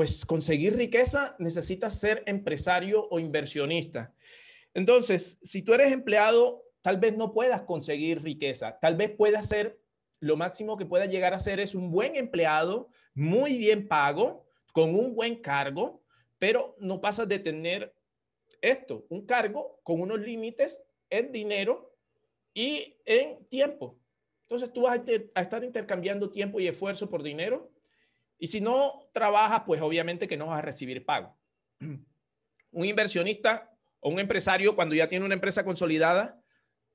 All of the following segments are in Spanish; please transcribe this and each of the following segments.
pues conseguir riqueza necesitas ser empresario o inversionista. Entonces, si tú eres empleado, tal vez no puedas conseguir riqueza, tal vez puedas ser, lo máximo que puedas llegar a ser es un buen empleado, muy bien pago, con un buen cargo, pero no pasas de tener esto, un cargo con unos límites en dinero y en tiempo. Entonces tú vas a, a estar intercambiando tiempo y esfuerzo por dinero y si no trabajas, pues obviamente que no vas a recibir pago. Un inversionista o un empresario, cuando ya tiene una empresa consolidada,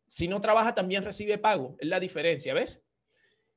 si no trabaja también recibe pago. Es la diferencia, ¿ves?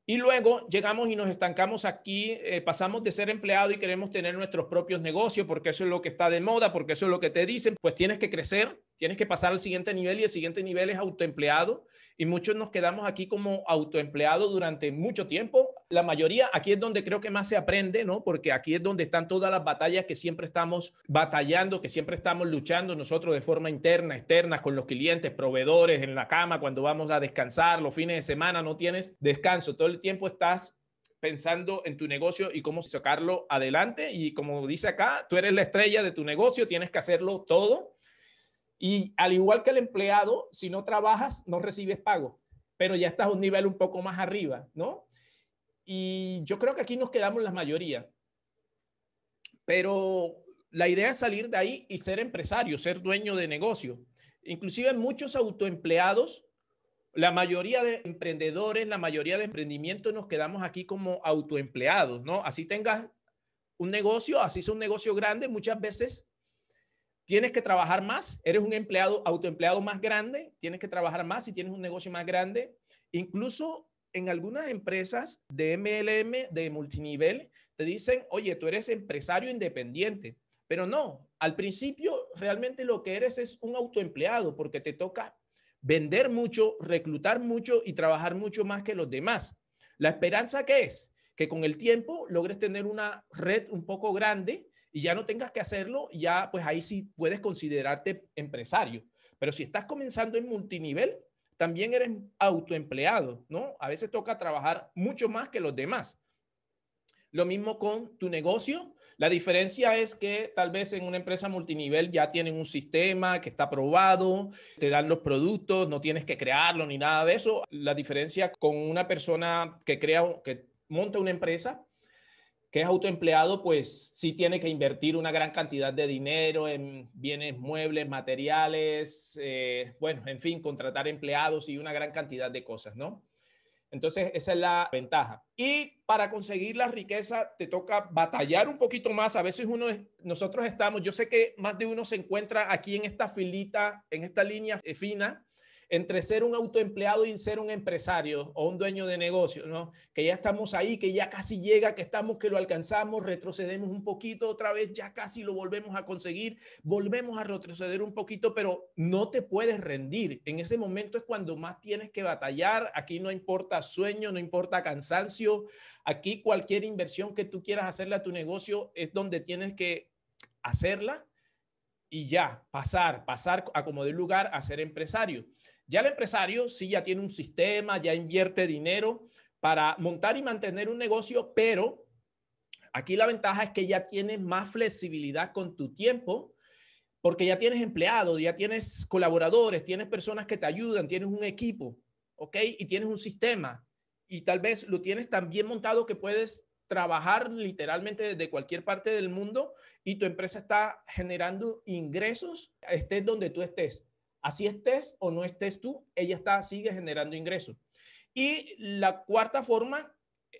Y luego llegamos y nos estancamos aquí, eh, pasamos de ser empleado y queremos tener nuestros propios negocios porque eso es lo que está de moda, porque eso es lo que te dicen. Pues tienes que crecer, tienes que pasar al siguiente nivel y el siguiente nivel es autoempleado. Y muchos nos quedamos aquí como autoempleados durante mucho tiempo, la mayoría, aquí es donde creo que más se aprende, ¿no? Porque aquí es donde están todas las batallas que siempre estamos batallando, que siempre estamos luchando nosotros de forma interna, externa, con los clientes, proveedores, en la cama, cuando vamos a descansar, los fines de semana, no tienes descanso, todo el tiempo estás pensando en tu negocio y cómo sacarlo adelante. Y como dice acá, tú eres la estrella de tu negocio, tienes que hacerlo todo. Y al igual que el empleado, si no trabajas, no recibes pago, pero ya estás a un nivel un poco más arriba, ¿no? Y yo creo que aquí nos quedamos la mayoría. Pero la idea es salir de ahí y ser empresario, ser dueño de negocio. Inclusive muchos autoempleados, la mayoría de emprendedores, la mayoría de emprendimientos nos quedamos aquí como autoempleados, ¿no? Así tengas un negocio, así es un negocio grande, muchas veces tienes que trabajar más, eres un empleado, autoempleado más grande, tienes que trabajar más si tienes un negocio más grande. Incluso en algunas empresas de MLM, de multinivel, te dicen, oye, tú eres empresario independiente, pero no, al principio realmente lo que eres es un autoempleado porque te toca vender mucho, reclutar mucho y trabajar mucho más que los demás. La esperanza que es que con el tiempo logres tener una red un poco grande y ya no tengas que hacerlo, ya pues ahí sí puedes considerarte empresario. Pero si estás comenzando en multinivel, también eres autoempleado, ¿no? A veces toca trabajar mucho más que los demás. Lo mismo con tu negocio. La diferencia es que tal vez en una empresa multinivel ya tienen un sistema que está aprobado, te dan los productos, no tienes que crearlo ni nada de eso. La diferencia con una persona que crea, que monta una empresa que es autoempleado, pues sí tiene que invertir una gran cantidad de dinero en bienes muebles, materiales, eh, bueno, en fin, contratar empleados y una gran cantidad de cosas, ¿no? Entonces, esa es la ventaja. Y para conseguir la riqueza te toca batallar un poquito más. A veces uno, nosotros estamos, yo sé que más de uno se encuentra aquí en esta filita, en esta línea eh, fina, entre ser un autoempleado y ser un empresario o un dueño de negocio, ¿no? Que ya estamos ahí, que ya casi llega, que estamos, que lo alcanzamos, retrocedemos un poquito otra vez, ya casi lo volvemos a conseguir, volvemos a retroceder un poquito, pero no te puedes rendir. En ese momento es cuando más tienes que batallar. Aquí no importa sueño, no importa cansancio. Aquí cualquier inversión que tú quieras hacerle a tu negocio es donde tienes que hacerla y ya, pasar, pasar a como de lugar a ser empresario. Ya el empresario sí ya tiene un sistema, ya invierte dinero para montar y mantener un negocio, pero aquí la ventaja es que ya tienes más flexibilidad con tu tiempo, porque ya tienes empleados, ya tienes colaboradores, tienes personas que te ayudan, tienes un equipo, ¿ok? Y tienes un sistema. Y tal vez lo tienes tan bien montado que puedes trabajar literalmente desde cualquier parte del mundo y tu empresa está generando ingresos, estés donde tú estés. Así estés o no estés tú, ella está, sigue generando ingresos. Y la cuarta forma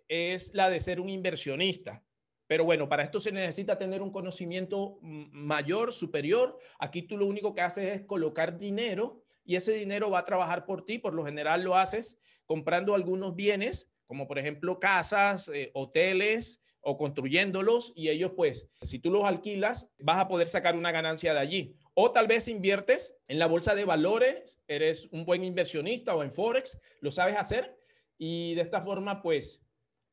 es la de ser un inversionista. Pero bueno, para esto se necesita tener un conocimiento mayor, superior. Aquí tú lo único que haces es colocar dinero y ese dinero va a trabajar por ti. Por lo general lo haces comprando algunos bienes, como por ejemplo casas, eh, hoteles o construyéndolos y ellos pues, si tú los alquilas, vas a poder sacar una ganancia de allí. O tal vez inviertes en la bolsa de valores, eres un buen inversionista o en Forex, lo sabes hacer y de esta forma pues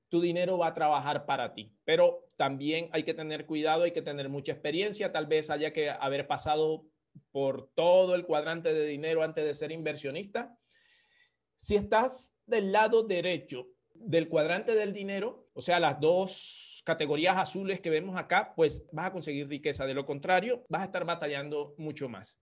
tu dinero va a trabajar para ti. Pero también hay que tener cuidado, hay que tener mucha experiencia, tal vez haya que haber pasado por todo el cuadrante de dinero antes de ser inversionista. Si estás del lado derecho del cuadrante del dinero, o sea, las dos categorías azules que vemos acá, pues vas a conseguir riqueza. De lo contrario, vas a estar batallando mucho más.